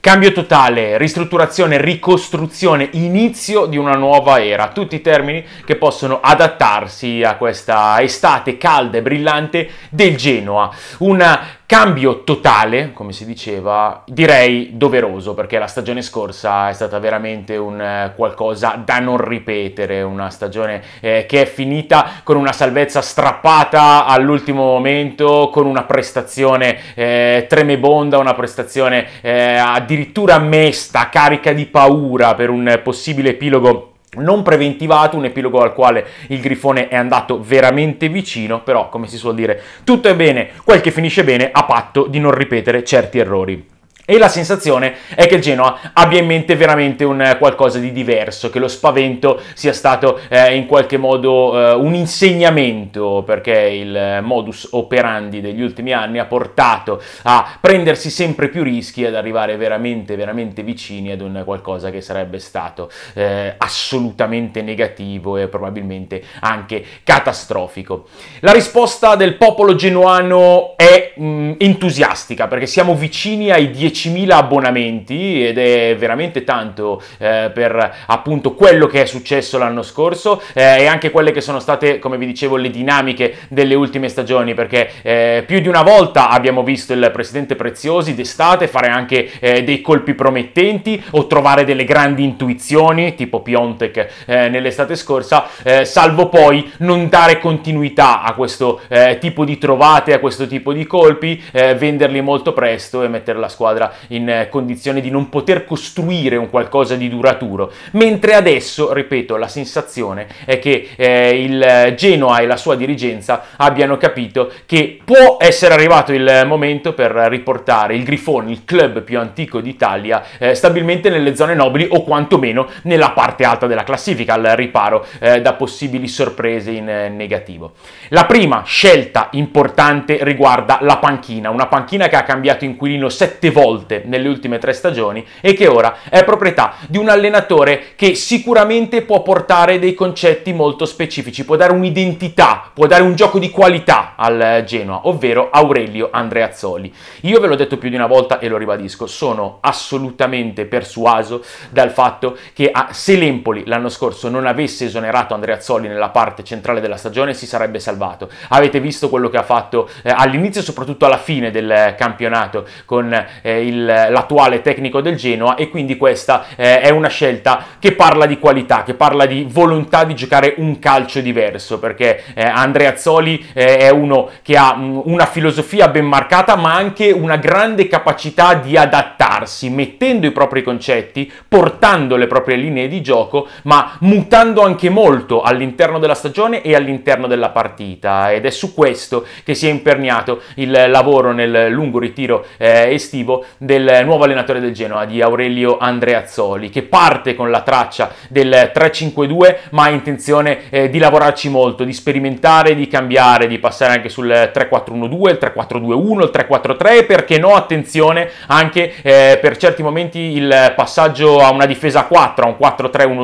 Cambio totale, ristrutturazione, ricostruzione, inizio di una nuova era, tutti i termini che possono adattarsi a questa estate calda e brillante del Genoa. Una Cambio totale, come si diceva, direi doveroso, perché la stagione scorsa è stata veramente un eh, qualcosa da non ripetere, una stagione eh, che è finita con una salvezza strappata all'ultimo momento, con una prestazione eh, tremebonda, una prestazione eh, addirittura mesta, carica di paura per un possibile epilogo non preventivato, un epilogo al quale il grifone è andato veramente vicino, però come si suol dire, tutto è bene, quel che finisce bene a patto di non ripetere certi errori. E la sensazione è che il Genoa abbia in mente veramente un eh, qualcosa di diverso, che lo spavento sia stato eh, in qualche modo eh, un insegnamento, perché il eh, modus operandi degli ultimi anni ha portato a prendersi sempre più rischi e ad arrivare veramente, veramente vicini ad un qualcosa che sarebbe stato eh, assolutamente negativo e probabilmente anche catastrofico. La risposta del popolo genuano è mh, mm, entusiastica, perché siamo vicini ai 10 10.000 abbonamenti ed è veramente tanto eh, per appunto quello che è successo l'anno scorso eh, e anche quelle che sono state, come vi dicevo, le dinamiche delle ultime stagioni perché eh, più di una volta abbiamo visto il presidente Preziosi d'estate fare anche eh, dei colpi promettenti o trovare delle grandi intuizioni tipo Piontek eh, nell'estate scorsa, eh, salvo poi non dare continuità a questo tipo di trovate, a questo tipo di colpi, venderli molto presto e mettere la squadra in eh, condizione di non poter costruire un qualcosa di duraturo, mentre adesso, ripeto, la sensazione è che eh, il eh, Genoa e la sua dirigenza abbiano capito che può essere arrivato il momento per riportare il Grifone, il club più antico d'Italia, eh, stabilmente nelle zone nobili o quantomeno nella parte alta della classifica, al riparo eh, da possibili sorprese in eh, negativo. La prima scelta importante riguarda la panchina, una panchina che ha cambiato inquilino sette volte volte nelle ultime tre stagioni e che ora è proprietà di un allenatore che sicuramente può portare dei concetti molto specifici, può dare un'identità, può dare un gioco di qualità al Genoa, ovvero Aurelio Andreazzoli. Io ve l'ho detto più di una volta e lo ribadisco, sono assolutamente persuaso dal fatto che ah, se l'Empoli l'anno scorso non avesse esonerato Andreazzoli nella parte centrale della stagione si sarebbe salvato. Avete visto quello che ha fatto eh, all'inizio e soprattutto alla fine del campionato con eh, il, l'attuale tecnico del Genoa e quindi questa eh, è una scelta che parla di qualità, che parla di volontà di giocare un calcio diverso perché eh, Andrea Zoli eh, è uno che ha mh, mm, una filosofia ben marcata ma anche una grande capacità di adattarsi mettendo i propri concetti, portando le proprie linee di gioco ma mutando anche molto all'interno della stagione e all'interno della partita ed è su questo che si è imperniato il lavoro nel lungo ritiro eh, estivo del nuovo allenatore del Genoa, di Aurelio Andreazzoli, che parte con la traccia del 3-5-2, ma ha intenzione eh, di lavorarci molto, di sperimentare, di cambiare, di passare anche sul 3-4-1-2, il 3-4-2-1, il 3-4-3 e perché no, attenzione, anche eh, per certi momenti il passaggio a una difesa 4, a un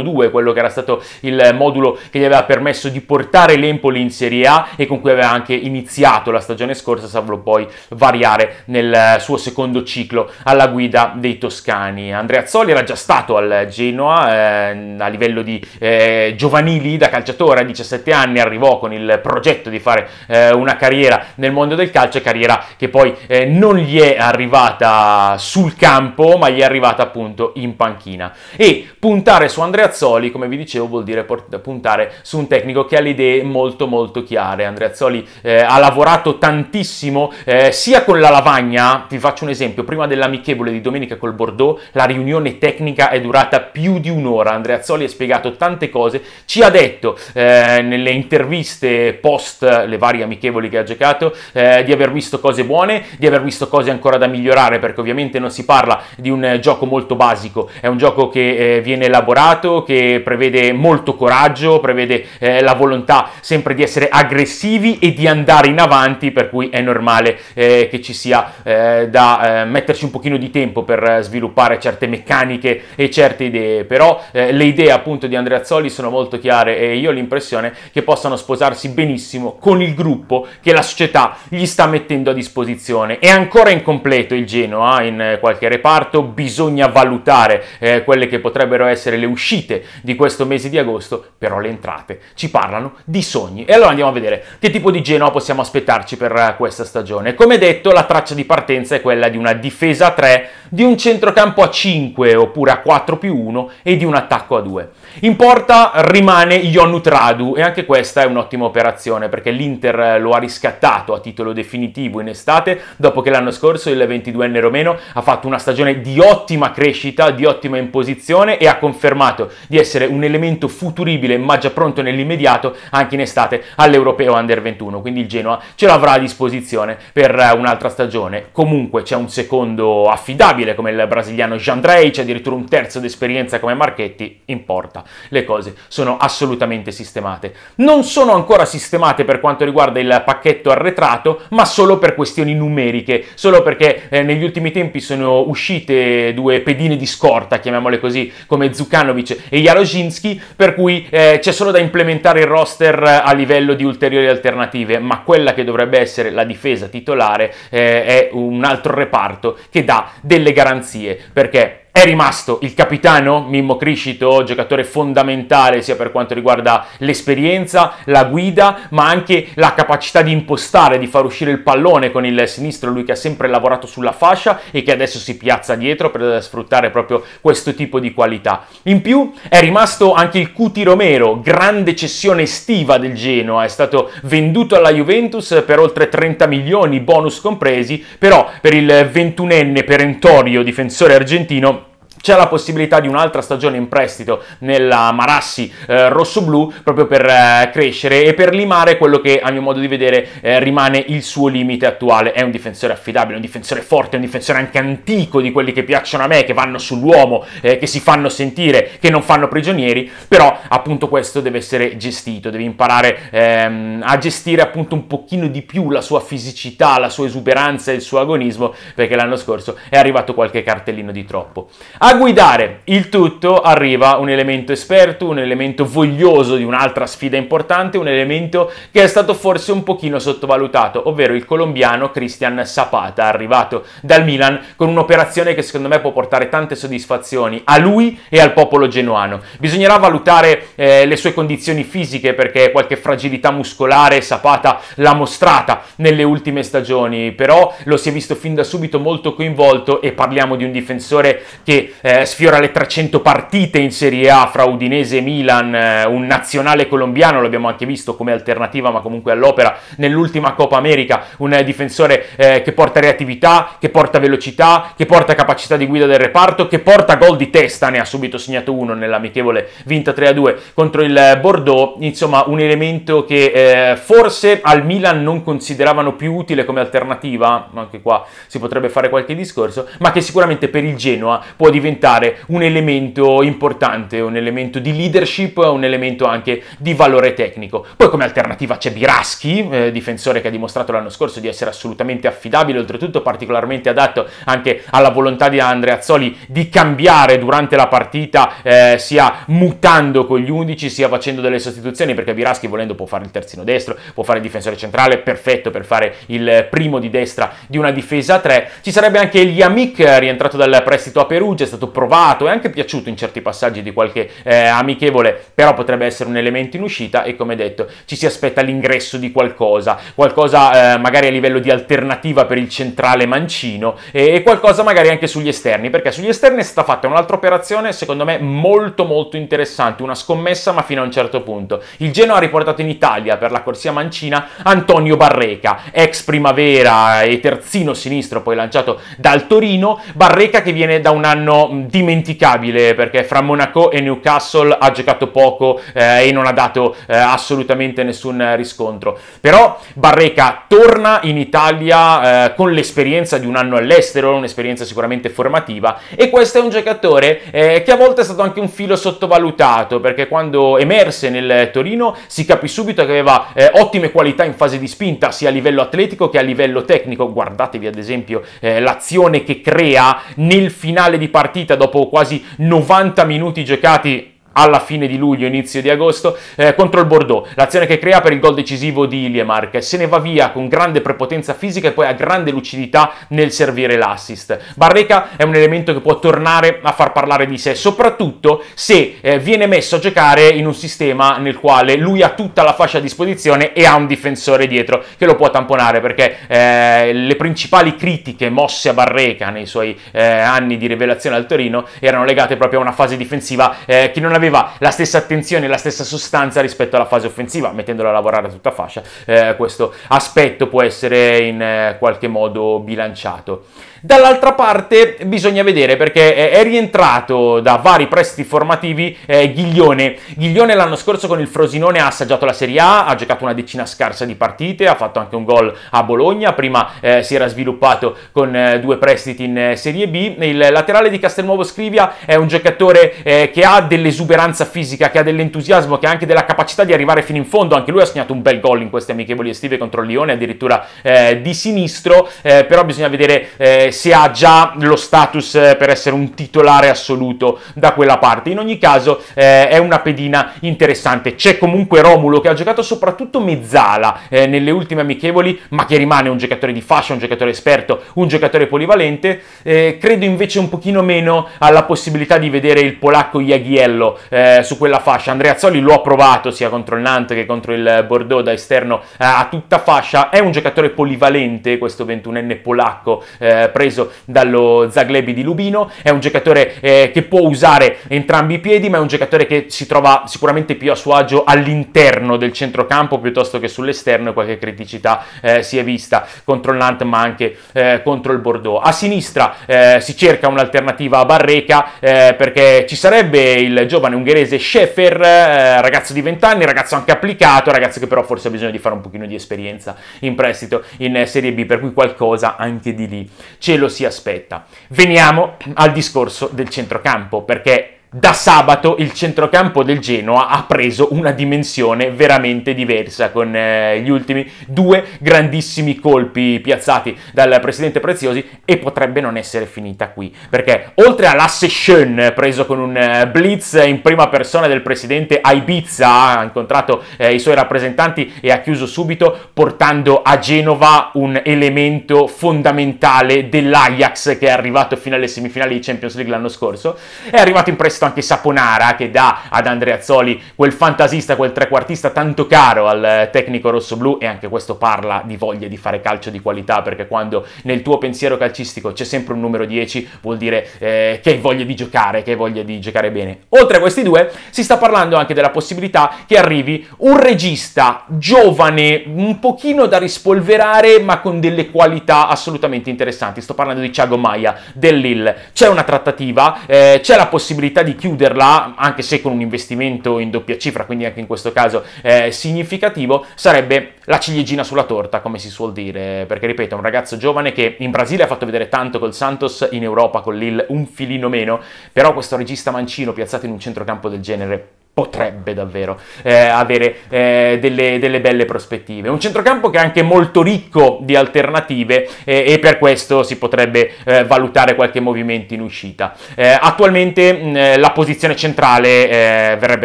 4-3-1-2, quello che era stato il modulo che gli aveva permesso di portare l'Empoli in Serie A e con cui aveva anche iniziato la stagione scorsa, salvo poi variare nel eh, suo secondo ciclo ciclo alla guida dei toscani. Andreazzoli era già stato al Genoa eh, a livello di eh, giovanili da calciatore, a 17 anni arrivò con il progetto di fare eh, una carriera nel mondo del calcio, carriera che poi eh, non gli è arrivata sul campo, ma gli è arrivata appunto in panchina. E puntare su Andreazzoli, come vi dicevo, vuol dire puntare su un tecnico che ha le idee molto molto chiare. Andreazzoli eh, ha lavorato tantissimo eh, sia con la lavagna, vi faccio un esempio, prima prima dell'amichevole di domenica col Bordeaux la riunione tecnica è durata più di un'ora, Andrea Zoli ha spiegato tante cose, ci ha detto eh, nelle interviste post le varie amichevoli che ha giocato eh, di aver visto cose buone, di aver visto cose ancora da migliorare perché ovviamente non si parla di un gioco molto basico, è un gioco che eh, viene elaborato, che prevede molto coraggio, prevede eh, la volontà sempre di essere aggressivi e di andare in avanti, per cui è normale eh, che ci sia eh, da mettersi metterci un pochino di tempo per eh, sviluppare certe meccaniche e certe idee, però eh, le idee appunto di Andreazzoli sono molto chiare e io ho l'impressione che possano sposarsi benissimo con il gruppo che la società gli sta mettendo a disposizione. È ancora incompleto il Genoa in eh, qualche reparto, bisogna valutare eh, quelle che potrebbero essere le uscite di questo mese di agosto, però le entrate ci parlano di sogni. E allora andiamo a vedere che tipo di Genoa possiamo aspettarci per eh, questa stagione. Come detto, la traccia di partenza è quella di una difesa difesa a 3, di un centrocampo a 5 oppure a 4 più 1 e di un attacco a 2. In porta rimane Ion Radu e anche questa è un'ottima operazione perché l'Inter eh, lo ha riscattato a titolo definitivo in estate dopo che l'anno scorso il 22enne romeno ha fatto una stagione di ottima crescita, di ottima imposizione e ha confermato di essere un elemento futuribile ma già pronto nell'immediato anche in estate all'Europeo Under 21, quindi il Genoa ce l'avrà a disposizione per eh, un'altra stagione. Comunque c'è un secondo secondo affidabile come il brasiliano Jean Drey, addirittura un terzo d'esperienza come Marchetti, importa. Le cose sono assolutamente sistemate. Non sono ancora sistemate per quanto riguarda il pacchetto arretrato, ma solo per questioni numeriche, solo perché eh, negli ultimi tempi sono uscite due pedine di scorta, chiamiamole così, come Zukanovic e Jarosinski, per cui eh, c'è solo da implementare il roster eh, a livello di ulteriori alternative, ma quella che dovrebbe essere la difesa titolare eh, è un altro reparto che dà delle garanzie, perché è rimasto il capitano Mimmo Criscito, giocatore fondamentale sia per quanto riguarda l'esperienza, la guida, ma anche la capacità di impostare, di far uscire il pallone con il sinistro, lui che ha sempre lavorato sulla fascia e che adesso si piazza dietro per sfruttare proprio questo tipo di qualità. In più è rimasto anche il Cuti Romero, grande cessione estiva del Genoa, è stato venduto alla Juventus per oltre 30 milioni, bonus compresi, però per il ventunenne perentorio difensore argentino c'è la possibilità di un'altra stagione in prestito nella Marassi eh, rossoblù proprio per eh, crescere e per limare quello che a mio modo di vedere eh, rimane il suo limite attuale. È un difensore affidabile, un difensore forte, un difensore anche antico di quelli che piacciono a me, che vanno sull'uomo, eh, che si fanno sentire, che non fanno prigionieri, però appunto questo deve essere gestito, deve imparare ehm, a gestire appunto un pochino di più la sua fisicità, la sua esuberanza e il suo agonismo, perché l'anno scorso è arrivato qualche cartellino di troppo guidare il tutto arriva un elemento esperto, un elemento voglioso di un'altra sfida importante, un elemento che è stato forse un pochino sottovalutato, ovvero il colombiano Cristian Zapata, arrivato dal Milan con un'operazione che secondo me può portare tante soddisfazioni a lui e al popolo genuano. Bisognerà valutare eh, le sue condizioni fisiche perché qualche fragilità muscolare Zapata l'ha mostrata nelle ultime stagioni, però lo si è visto fin da subito molto coinvolto e parliamo di un difensore che eh, eh, sfiora le 300 partite in Serie A fra Udinese e Milan, eh, un nazionale colombiano, l'abbiamo anche visto come alternativa ma comunque all'opera, nell'ultima Coppa America, un eh, difensore che porta reattività, che porta velocità, che porta capacità di guida del reparto, che porta gol di testa, ne ha subito segnato uno nell'amichevole vinta 3-2 contro il Bordeaux, insomma un elemento che eh, forse al Milan non consideravano più utile come alternativa, anche qua si potrebbe fare qualche discorso, ma che sicuramente per il Genoa può diventare diventare un elemento importante, un elemento di leadership, un elemento anche di valore tecnico. Poi come alternativa c'è Biraschi, eh, difensore che ha dimostrato l'anno scorso di essere assolutamente affidabile, oltretutto particolarmente adatto anche alla volontà di Andrea Azzoli di cambiare durante la partita, eh, sia mutando con gli 11, sia facendo delle sostituzioni, perché Biraschi volendo può fare il terzino destro, può fare il difensore centrale, perfetto per fare il primo di destra di una difesa a 3. Ci sarebbe anche gli Amic, rientrato dal prestito a Perugia, stato provato e anche piaciuto in certi passaggi di qualche eh, amichevole, però potrebbe essere un elemento in uscita e come detto ci si aspetta l'ingresso di qualcosa, qualcosa eh, magari a livello di alternativa per il centrale mancino e, e qualcosa magari anche sugli esterni, perché sugli esterni è stata fatta un'altra operazione secondo me molto molto interessante, una scommessa ma fino a un certo punto. Il Geno ha riportato in Italia per la corsia mancina Antonio Barreca, ex primavera e terzino sinistro poi lanciato dal Torino, Barreca che viene da un anno dimenticabile perché fra Monaco e Newcastle ha giocato poco eh, e non ha dato eh, assolutamente nessun riscontro. Però Barreca torna in Italia eh, con l'esperienza di un anno all'estero, un'esperienza sicuramente formativa e questo è un giocatore eh, che a volte è stato anche un filo sottovalutato perché quando emerse nel Torino si capì subito che aveva eh, ottime qualità in fase di spinta sia a livello atletico che a livello tecnico. Guardatevi ad esempio eh, l'azione che crea nel finale di partita partita dopo quasi 90 minuti giocati alla fine di luglio, inizio di agosto, eh, contro il Bordeaux. L'azione che crea per il gol decisivo di Iliemark. Se ne va via con grande prepotenza fisica e poi ha grande lucidità nel servire l'assist. Barreca è un elemento che può tornare a far parlare di sé, soprattutto se eh, viene messo a giocare in un sistema nel quale lui ha tutta la fascia a disposizione e ha un difensore dietro che lo può tamponare, perché eh, le principali critiche mosse a Barreca nei suoi eh, anni di rivelazione al Torino erano legate proprio a una fase difensiva eh, che non aveva aveva la stessa attenzione, e la stessa sostanza rispetto alla fase offensiva, mettendolo a lavorare a tutta fascia, eh, questo aspetto può essere in eh, qualche modo bilanciato. Dall'altra parte bisogna vedere perché è rientrato da vari prestiti formativi eh, Ghiglione. Ghiglione l'anno scorso con il Frosinone ha assaggiato la Serie A, ha giocato una decina scarsa di partite, ha fatto anche un gol a Bologna, prima eh, si era sviluppato con eh, due prestiti in eh, Serie B. Il laterale di Castelnuovo Scrivia è un giocatore eh, che ha dell'esuberanza fisica, che ha dell'entusiasmo, che ha anche della capacità di arrivare fino in fondo, anche lui ha segnato un bel gol in queste amichevoli estive contro il Lione, addirittura eh, di sinistro, però bisogna vedere eh, se ha già lo status eh, per essere un titolare assoluto da quella parte. In ogni caso eh, è una pedina interessante. C'è comunque Romulo che ha giocato soprattutto mezzala eh, nelle ultime amichevoli, ma che rimane un giocatore di fascia, un giocatore esperto, un giocatore polivalente. Eh, credo invece un pochino meno alla possibilità di vedere il polacco Jaghiello eh, su quella fascia. Andrea Zoli lo ha provato sia contro il Nantes che contro il Bordeaux da esterno eh, a tutta fascia. È un giocatore polivalente questo 21enne polacco eh, pre- preso dallo Zaglebi di Lubino, è un giocatore eh, che può usare entrambi i piedi, ma è un giocatore che si trova sicuramente più a suo agio all'interno del centrocampo piuttosto che sull'esterno e qualche criticità eh, si è vista contro il Nantes ma anche eh, contro il Bordeaux. A sinistra eh, si cerca un'alternativa a Barreca eh, perché ci sarebbe il giovane ungherese Schaeffer, eh, ragazzo di 20 anni, ragazzo anche applicato, ragazzo che però forse ha bisogno di fare un pochino di esperienza in prestito in Serie B, per cui qualcosa anche di lì ci ce lo si aspetta. Veniamo al discorso del centrocampo, perché da sabato il centrocampo del Genoa ha preso una dimensione veramente diversa con eh, gli ultimi due grandissimi colpi piazzati dal presidente Preziosi e potrebbe non essere finita qui perché oltre all'asse Schön preso con un eh, blitz in prima persona del presidente a Ibiza ha incontrato eh, i suoi rappresentanti e ha chiuso subito portando a Genova un elemento fondamentale dell'Ajax che è arrivato fino alle semifinali di Champions League l'anno scorso è arrivato in pressione questo anche Saponara che dà ad Andrea Zoli quel fantasista, quel trequartista tanto caro al eh, tecnico rossoblù e anche questo parla di voglia di fare calcio di qualità perché quando nel tuo pensiero calcistico c'è sempre un numero 10 vuol dire eh, che hai voglia di giocare, che hai voglia di giocare bene. Oltre a questi due si sta parlando anche della possibilità che arrivi un regista giovane, un pochino da rispolverare ma con delle qualità assolutamente interessanti. Sto parlando di Thiago Maia dell'Ill. C'è una trattativa, eh, c'è la possibilità di chiuderla, anche se con un investimento in doppia cifra, quindi anche in questo caso eh, significativo, sarebbe la ciliegina sulla torta, come si suol dire, perché ripeto, è un ragazzo giovane che in Brasile ha fatto vedere tanto col Santos, in Europa con l'Ill un filino meno, però questo regista mancino piazzato in un centrocampo del genere potrebbe davvero eh, avere eh, delle, delle, belle prospettive. Un centrocampo che è anche molto ricco di alternative eh, e per questo si potrebbe eh, valutare qualche movimento in uscita. Eh, attualmente mh, mm, la posizione centrale eh, verrebbe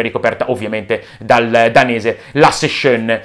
ricoperta ovviamente dal danese Lasse Schön,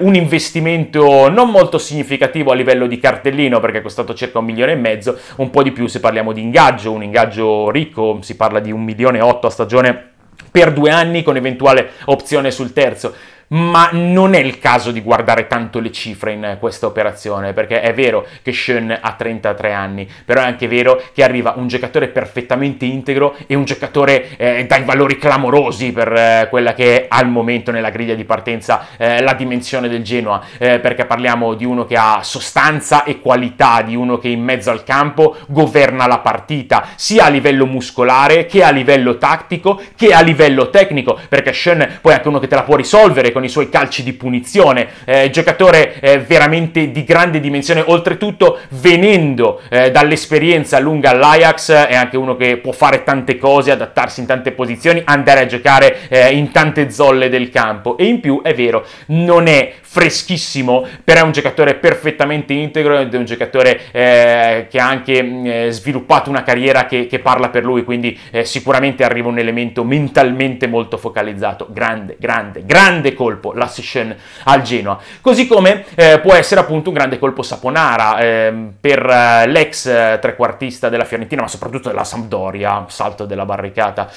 un investimento non molto significativo a livello di cartellino perché è costato circa un milione e mezzo, un po' di più se parliamo di ingaggio, un ingaggio ricco, si parla di un milione e otto a stagione per due anni con eventuale opzione sul terzo ma non è il caso di guardare tanto le cifre in questa operazione, perché è vero che Schön ha 33 anni, però è anche vero che arriva un giocatore perfettamente integro e un giocatore eh, dai valori clamorosi per eh, quella che è al momento nella griglia di partenza eh, la dimensione del Genoa, eh, perché parliamo di uno che ha sostanza e qualità, di uno che in mezzo al campo governa la partita, sia a livello muscolare che a livello tattico che a livello tecnico, perché Schön poi è anche uno che te la può risolvere con i suoi calci di punizione, eh, giocatore eh, veramente di grande dimensione, oltretutto venendo eh, dall'esperienza lunga all'Ajax, è anche uno che può fare tante cose, adattarsi in tante posizioni, andare a giocare eh, in tante zolle del campo e in più è vero, non è freschissimo, però è un giocatore perfettamente integro ed è un giocatore eh, che ha anche mm, eh, sviluppato una carriera che, che, parla per lui, quindi eh, sicuramente arriva un elemento mentalmente molto focalizzato. Grande, grande, grande colpo la Session al Genoa. Così come eh, può essere appunto un grande colpo Saponara ehm, per eh, l'ex eh, trequartista della Fiorentina, ma soprattutto della Sampdoria, salto della barricata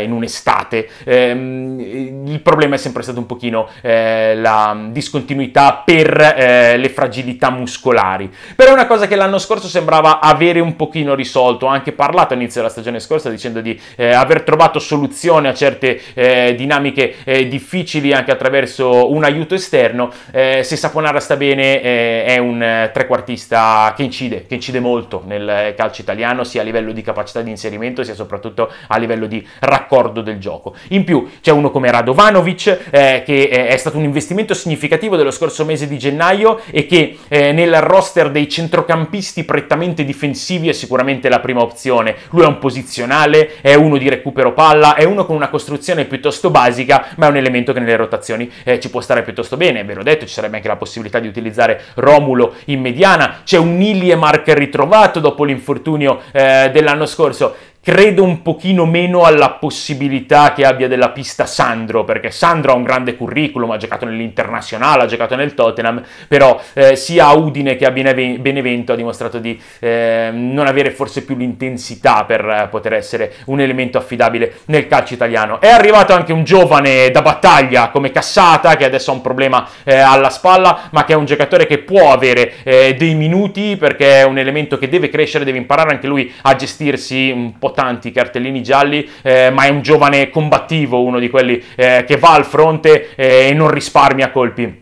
in un'estate. Ehm, il problema è sempre stato un pochino la Ehm, discontinuità per eh, le fragilità muscolari. Però è una cosa che l'anno scorso sembrava avere un pochino risolto, ho anche parlato all'inizio della stagione scorsa dicendo di eh, aver trovato soluzione a certe eh, dinamiche eh, difficili anche attraverso un aiuto esterno. Eh, se Saponara sta bene eh, è un trequartista che incide, che incide molto nel calcio italiano, sia a livello di capacità di inserimento, sia soprattutto a livello di raccordo del gioco. In più c'è uno come Radovanovic che è stato un investimento significativo significativo dello scorso mese di gennaio è che eh, nel roster dei centrocampisti prettamente difensivi è sicuramente la prima opzione. Lui è un posizionale, è uno di recupero palla, è uno con una costruzione piuttosto basica, ma è un elemento che nelle rotazioni eh, ci può stare piuttosto bene. Ve l'ho detto, ci sarebbe anche la possibilità di utilizzare Romulo in mediana. C'è un Nili e Mark ritrovato dopo l'infortunio eh, dell'anno scorso credo un pochino meno alla possibilità che abbia della pista Sandro, perché Sandro ha un grande curriculum, ha giocato nell'Internazionale, ha giocato nel Tottenham, però eh, sia a Udine che a Benevento ha dimostrato di eh, non avere forse più l'intensità per eh, poter essere un elemento affidabile nel calcio italiano. È arrivato anche un giovane da battaglia come Cassata, che adesso ha un problema eh, alla spalla, ma che è un giocatore che può avere eh, dei minuti, perché è un elemento che deve crescere, deve imparare anche lui a gestirsi un po' tanti cartellini gialli, eh, ma è un giovane combattivo, uno di quelli eh, che va al fronte eh, e non risparmia colpi.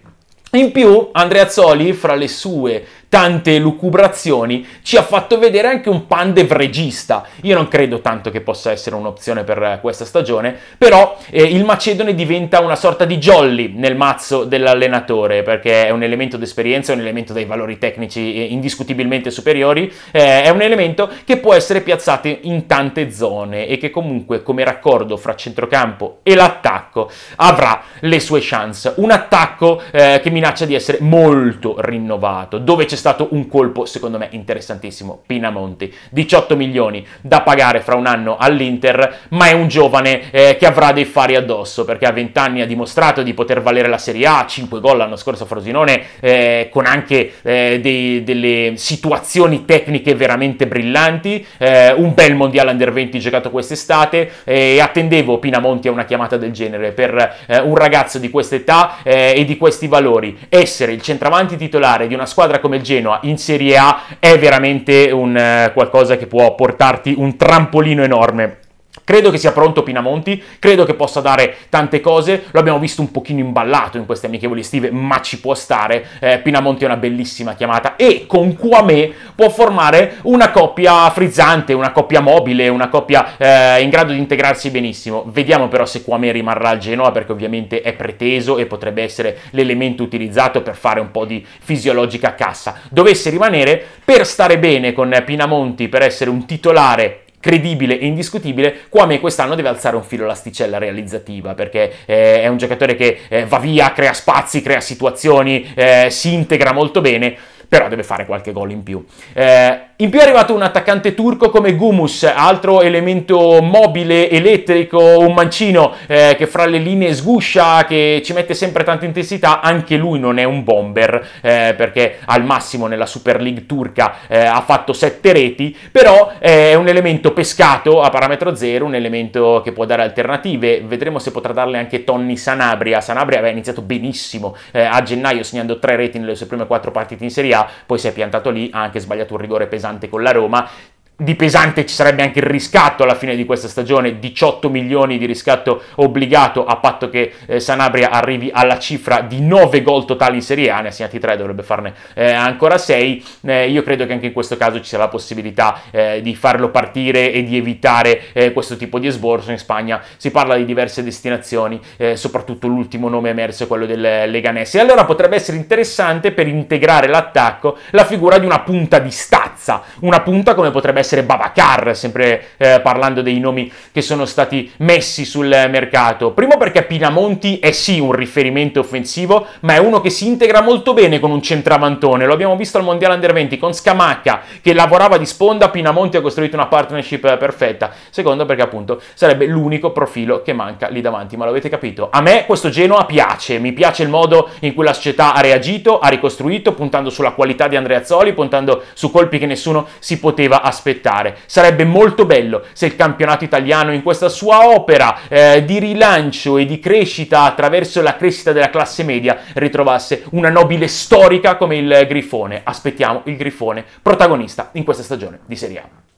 In più, Andrea Zoli, fra le sue tante lucubrazioni, ci ha fatto vedere anche un pandev regista. Io non credo tanto che possa essere un'opzione per questa stagione, però eh, il Macedone diventa una sorta di jolly nel mazzo dell'allenatore, perché è un elemento d'esperienza, è un elemento dai valori tecnici eh, indiscutibilmente superiori, eh, è un elemento che può essere piazzato in tante zone e che comunque come raccordo fra centrocampo e l'attacco avrà le sue chance. Un attacco eh, che minaccia di essere molto rinnovato, dove c'è stato un colpo, secondo me, interessantissimo. Pinamonti, 18 milioni da pagare fra un anno all'Inter, ma è un giovane eh, che avrà dei fari addosso, perché a 20 anni ha dimostrato di poter valere la Serie A, 5 gol l'anno scorso a Frosinone, eh, con anche eh, dei, delle situazioni tecniche veramente brillanti, eh, un bel mondiale under 20 giocato quest'estate, eh, e attendevo Pinamonti a una chiamata del genere per eh, un ragazzo di questa età e di questi valori. Essere il centravanti titolare di una squadra come il Genoa in Serie A è veramente un, eh, qualcosa che può portarti un trampolino enorme Credo che sia pronto Pinamonti, credo che possa dare tante cose, lo abbiamo visto un pochino imballato in queste amichevoli estive, ma ci può stare, eh, Pinamonti è una bellissima chiamata e con Kwame può formare una coppia frizzante, una coppia mobile, una coppia eh, in grado di integrarsi benissimo. Vediamo però se Kwame rimarrà al Genoa perché ovviamente è preteso e potrebbe essere l'elemento utilizzato per fare un po' di fisiologica cassa. Dovesse rimanere, per stare bene con Pinamonti, per essere un titolare credibile e indiscutibile, Kwame quest'anno deve alzare un filo l'asticella realizzativa, perché eh, è un giocatore che eh, va via, crea spazi, crea situazioni, eh, si integra molto bene, però deve fare qualche gol in più. Eh, in più è arrivato un attaccante turco come Gumus, altro elemento mobile, elettrico, un mancino eh, che fra le linee sguscia, che ci mette sempre tanta intensità, anche lui non è un bomber, eh, perché al massimo nella Super League turca eh, ha fatto 7 reti, però eh, è un elemento pescato a parametro zero, un elemento che può dare alternative, vedremo se potrà darle anche Tony Sanabria. Sanabria aveva iniziato benissimo eh, a gennaio segnando 3 reti nelle sue prime 4 partite in Serie A, poi si è piantato lì, ha anche sbagliato un rigore pesante interessante con la Roma di pesante ci sarebbe anche il riscatto alla fine di questa stagione, 18 milioni di riscatto obbligato a patto che eh, Sanabria arrivi alla cifra di 9 gol totali in Serie A, ne ha segnati 3, dovrebbe farne eh, ancora 6. Eh, io credo che anche in questo caso ci sia la possibilità eh, di farlo partire e di evitare eh, questo tipo di esborso. In Spagna si parla di diverse destinazioni, eh, soprattutto l'ultimo nome emerso è quello del Leganese. E allora potrebbe essere interessante per integrare l'attacco la figura di una punta di stazza, una punta come potrebbe essere essere Babacar, sempre eh, parlando dei nomi che sono stati messi sul mercato. Primo perché Pinamonti è sì un riferimento offensivo, ma è uno che si integra molto bene con un centravantone. Lo abbiamo visto al Mondiale Under 20 con Scamacca che lavorava di sponda, Pinamonti ha costruito una partnership eh, perfetta. Secondo perché appunto sarebbe l'unico profilo che manca lì davanti, ma l'avete capito. A me questo Genoa piace, mi piace il modo in cui la società ha reagito, ha ricostruito puntando sulla qualità di Andrea Zoli, puntando su colpi che nessuno si poteva aspettare aspettare. Sarebbe molto bello se il campionato italiano in questa sua opera eh, di rilancio e di crescita attraverso la crescita della classe media ritrovasse una nobile storica come il Grifone. Aspettiamo il Grifone protagonista in questa stagione di Serie A.